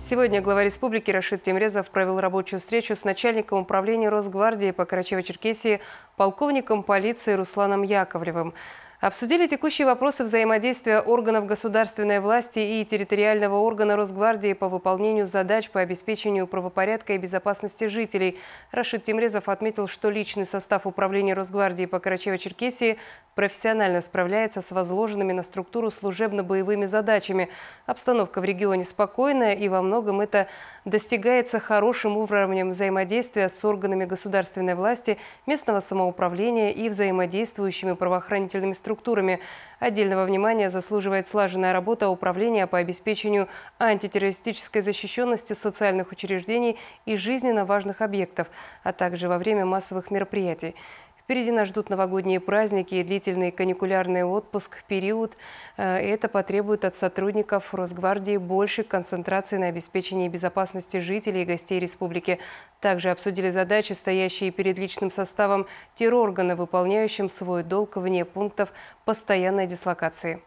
Сегодня глава республики Рашид Темрезов провел рабочую встречу с начальником управления Росгвардии по Карачево-Черкесии полковником полиции Русланом Яковлевым. Обсудили текущие вопросы взаимодействия органов государственной власти и территориального органа Росгвардии по выполнению задач по обеспечению правопорядка и безопасности жителей. Рашид Тимрезов отметил, что личный состав управления Росгвардии по Карачаево-Черкесии профессионально справляется с возложенными на структуру служебно-боевыми задачами. Обстановка в регионе спокойная и во многом это достигается хорошим уровнем взаимодействия с органами государственной власти, местного самоуправления и взаимодействующими правоохранительными структурами структурами. Отдельного внимания заслуживает слаженная работа Управления по обеспечению антитеррористической защищенности социальных учреждений и жизненно важных объектов, а также во время массовых мероприятий. Впереди нас ждут новогодние праздники длительный каникулярный отпуск, период. Э, это потребует от сотрудников Росгвардии большей концентрации на обеспечении безопасности жителей и гостей республики. Также обсудили задачи, стоящие перед личным составом терроргана, выполняющим свой долг вне пунктов постоянной дислокации.